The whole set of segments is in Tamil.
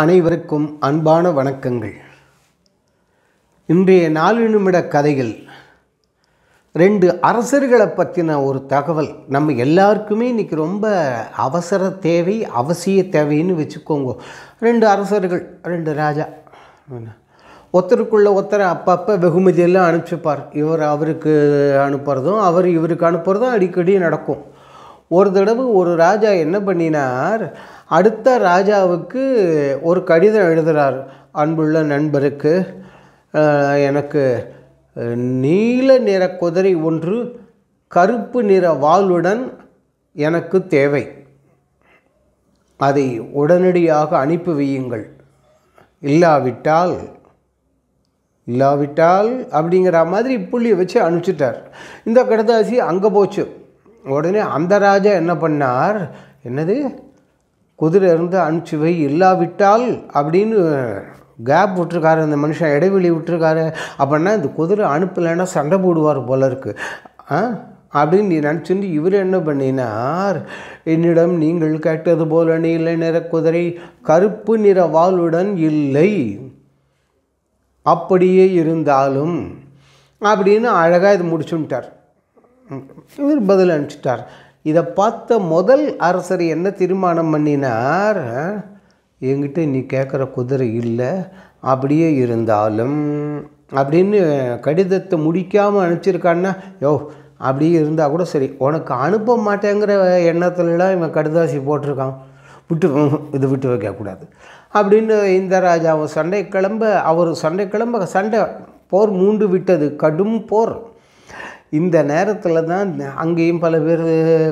அனைவருக்கும் அன்பான வணக்கங்கள் இன்றைய நாலு நிமிட கதையில் ரெண்டு அரசர்களை பற்றின ஒரு தகவல் நம்ம எல்லாருக்குமே இன்றைக்கி ரொம்ப அவசர தேவை அவசிய தேவைன்னு வச்சுக்கோங்க ரெண்டு அரசர்கள் ரெண்டு ராஜா ஒருத்தருக்குள்ள ஒருத்தரை அப்பப்போ வெகுமதியெல்லாம் அனுப்பிச்சுப்பார் இவர் அவருக்கு அனுப்புகிறதும் அவர் இவருக்கு அனுப்புகிறதும் அடிக்கடி நடக்கும் ஒரு தடவை ஒரு ராஜா என்ன பண்ணினார் அடுத்த ராஜாவுக்கு ஒரு கடிதம் எழுதுகிறார் அன்புள்ள நண்பருக்கு எனக்கு நீல நிற குதிரை ஒன்று கருப்பு நிற வாளுடன் எனக்கு தேவை அதை உடனடியாக அனுப்பி வையுங்கள் இல்லாவிட்டால் இல்லாவிட்டால் அப்படிங்கிற மாதிரி புள்ளியை வச்சு அனுப்பிச்சிட்டார் இந்த கடதாசி அங்கே போச்சு உடனே அந்த ராஜா என்ன பண்ணார் என்னது குதிரை இருந்து அனுப்பிச்சுவை இல்லாவிட்டால் அப்படின்னு கேப் விட்டுருக்காரு அந்த மனுஷன் இடைவெளி விட்டுருக்காரு அப்படின்னா இந்த குதிரை அனுப்பலைன்னா சண்டை போடுவார் போல இருக்குது ஆ அப்படின்னு நீ நினச்சிட்டு இவர் என்ன பண்ணினார் என்னிடம் நீங்கள் கேட்டது போல நீல நிற குதிரை கருப்பு நிற வாளுடன் இல்லை அப்படியே இருந்தாலும் அப்படின்னு அழகாக இது முடிச்சுட்டார் இவர் பதில் அனுப்பிச்சிட்டார் இதை பார்த்த முதல் அரசர் என்ன தீர்மானம் பண்ணினார் எங்கிட்ட நீ கேட்குற குதிரை இல்லை அப்படியே இருந்தாலும் அப்படின்னு கடிதத்தை முடிக்காமல் அனுப்பிச்சிருக்கான்னா யோ அப்படியே இருந்தால் கூட சரி உனக்கு அனுப்ப மாட்டேங்கிற எண்ணத்துலலாம் இவன் கடுதாசி போட்டிருக்கான் விட்டு இது விட்டு வைக்கக்கூடாது அப்படின்னு இந்த ராஜாவும் சண்டை கிளம்ப அவர் சண்டை கிளம்ப சண்டை போர் மூண்டு விட்டது கடும் போர் இந்த நேரத்தில் தான் அங்கேயும் பல பேர்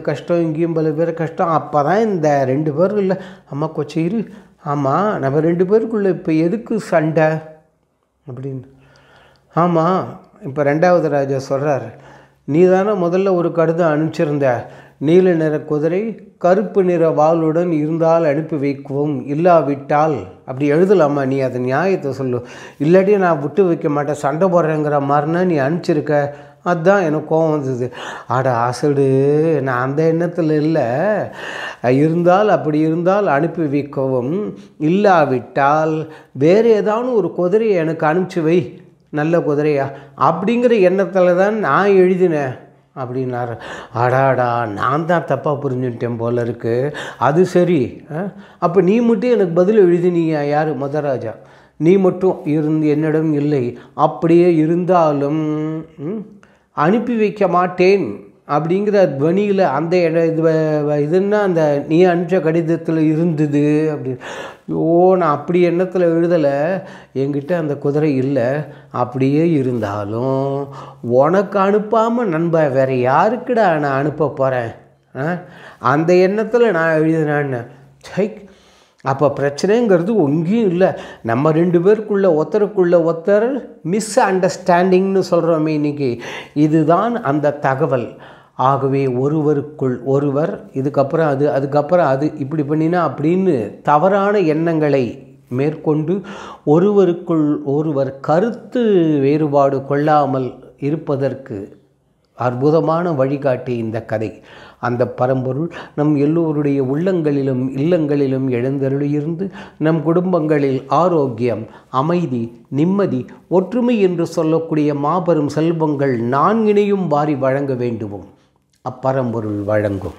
கஷ்டம் இங்கேயும் பல பேர் கஷ்டம் அப்போ தான் இந்த ரெண்டு பேரும் இல்லை அம்மா கொச்சை ஆமாம் நம்ம ரெண்டு பேருக்குள்ளே இப்போ எதுக்கு சண்டை அப்படின்னு ஆமாம் இப்போ ரெண்டாவது ராஜா சொல்கிறார் நீ தானே முதல்ல ஒரு கடுதம் அனுப்பிச்சிருந்த நீல நிற குதிரை கருப்பு நிற வாளுடன் இருந்தால் அனுப்பி வைக்கவும் இல்லாவிட்டால் அப்படி எழுதலாமா நீ அது நியாயத்தை சொல்லு இல்லாட்டி நான் விட்டு வைக்க மாட்டேன் சண்டை போடுறேங்கிற மாதிரினா நீ அனுப்பிச்சிருக்க அதுதான் எனக்கு கோவம் வந்தது அட அசடு நான் அந்த எண்ணத்தில் இல்லை இருந்தால் அப்படி இருந்தால் அனுப்பி வைக்கவும் இல்லாவிட்டால் வேறு ஏதாவது ஒரு குதிரையை எனக்கு அனுப்பிச்சி வை நல்ல குதிரையா அப்படிங்கிற எண்ணத்தில் தான் நான் எழுதினேன் அப்படின்னாரு அடாடா நான் தான் தப்பாக புரிஞ்சுட்டேன் போல இருக்குது அது சரி அப்போ நீ மட்டும் எனக்கு பதில் எழுதினீங்க யார் மதராஜா நீ மட்டும் இருந்து என்னிடம் இல்லை அப்படியே இருந்தாலும் அனுப்பி வைக்க மாட்டேன் அப்படிங்கிற துவனியில் அந்த இது இதுன்னா அந்த நீ அனுப்பிச்ச கடிதத்தில் இருந்தது அப்படி ஓ நான் அப்படி எண்ணத்தில் எழுதலை என்கிட்ட அந்த குதிரை இல்லை அப்படியே இருந்தாலும் உனக்கு அனுப்பாமல் நண்ப வேறு யாருக்குடா நான் அனுப்ப போகிறேன் அந்த எண்ணத்தில் நான் எழுதினான்னு சைக் அப்போ பிரச்சனைங்கிறது ஒங்கேயும் இல்லை நம்ம ரெண்டு பேருக்குள்ள ஒருத்தருக்குள்ள ஒருத்தர் மிஸ் அண்டர்ஸ்டாண்டிங்னு சொல்கிறோமே இன்றைக்கி இதுதான் அந்த தகவல் ஆகவே ஒருவருக்குள் ஒருவர் இதுக்கப்புறம் அது அதுக்கப்புறம் அது இப்படி பண்ணினா அப்படின்னு தவறான எண்ணங்களை மேற்கொண்டு ஒருவருக்குள் ஒருவர் கருத்து வேறுபாடு கொள்ளாமல் இருப்பதற்கு அற்புதமான வழிகாட்டி இந்த கதை அந்த பரம்பொருள் நம் எல்லோருடைய உள்ளங்களிலும் இல்லங்களிலும் எழுந்தருளியிருந்து நம் குடும்பங்களில் ஆரோக்கியம் அமைதி நிம்மதி ஒற்றுமை என்று சொல்லக்கூடிய மாபெரும் செல்வங்கள் நான்கினையும் வாரி வழங்க வேண்டுவோம் அப்பரம்பொருள் வழங்கும்